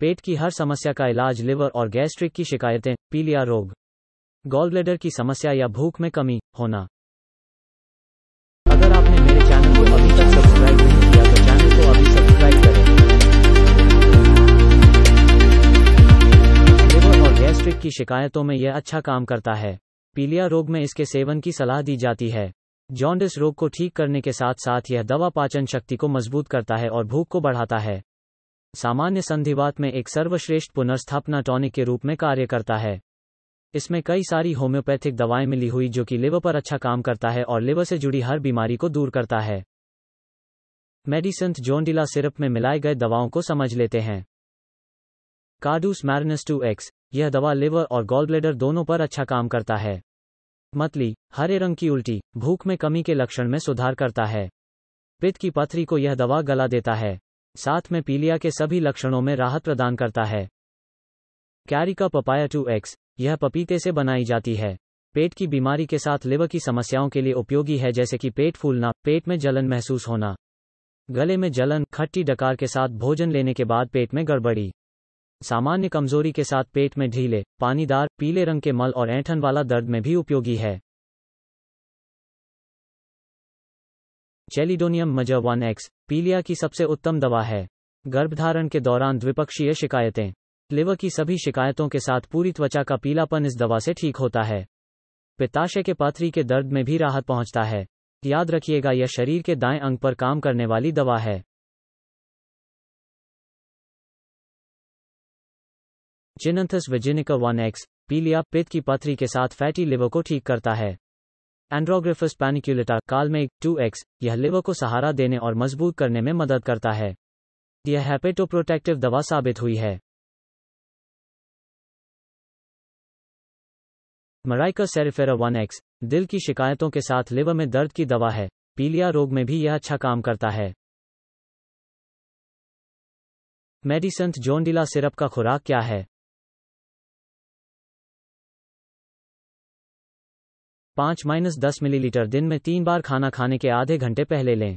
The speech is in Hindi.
पेट की हर समस्या का इलाज लिवर और गैस्ट्रिक की शिकायतें पीलिया रोग गॉलब्लेडर की समस्या या भूख में कमी होना अगर आपने मेरे चैनल को अभी तक सब्सक्राइब नहीं किया तो चैनल को अभी सब्सक्राइब करें लिवर और गैस्ट्रिक की शिकायतों में यह अच्छा काम करता है पीलिया रोग में इसके सेवन की सलाह दी जाती है जॉन्डिस रोग को ठीक करने के साथ साथ यह दवा पाचन शक्ति को मजबूत करता है और भूख को बढ़ाता है सामान्य संधिवात में एक सर्वश्रेष्ठ पुनर्स्थापना टॉनिक के रूप में कार्य करता है इसमें कई सारी होम्योपैथिक दवाएं मिली हुई जो कि लिवर पर अच्छा काम करता है और लिवर से जुड़ी हर बीमारी को दूर करता है मेडिसंथ जोंडिला सिरप में मिलाए गए दवाओं को समझ लेते हैं कार्डूस मैरिनस टू एक्स यह दवा लिवर और गॉलब्लेडर दोनों पर अच्छा काम करता है मतली हरे रंग की उल्टी भूख में कमी के लक्षण में सुधार करता है पित्त की पथरी को यह दवा गला देता है साथ में पीलिया के सभी लक्षणों में राहत प्रदान करता है कैरिका पपाया टू एक्स यह पपीते से बनाई जाती है पेट की बीमारी के साथ लिवर की समस्याओं के लिए उपयोगी है जैसे कि पेट फूलना पेट में जलन महसूस होना गले में जलन खट्टी डकार के साथ भोजन लेने के बाद पेट में गड़बड़ी सामान्य कमजोरी के साथ पेट में ढीले पानीदार पीले रंग के मल और ऐंठन वाला दर्द में भी उपयोगी है चेलिडोनियम मजा वन एक्स पीलिया की सबसे उत्तम दवा है गर्भधारण के दौरान द्विपक्षीय शिकायतें लिवर की सभी शिकायतों के साथ पूरी त्वचा का पीलापन इस दवा से ठीक होता है पिताशय के पाथरी के दर्द में भी राहत पहुंचता है याद रखिएगा यह शरीर के दाएं अंग पर काम करने वाली दवा है चिनंथस विजिनिका वन एक्स पीलिया पित्त की पथरी के साथ फैटी लिवर को ठीक करता है एंड्रोग्रेफस पैनिक्यूलेटा कालमेग एक्स यह लिवर को सहारा देने और मजबूत करने में मदद करता है यह हैपेटोप्रोटेक्टिव दवा साबित हुई है मराइका सेरिफेरा एक्स दिल की शिकायतों के साथ लिवर में दर्द की दवा है पीलिया रोग में भी यह अच्छा काम करता है मेडिसंट जोंडिला सिरप का खुराक क्या है पाँच माइनस दस मिलीलीटर दिन में तीन बार खाना खाने के आधे घंटे पहले लें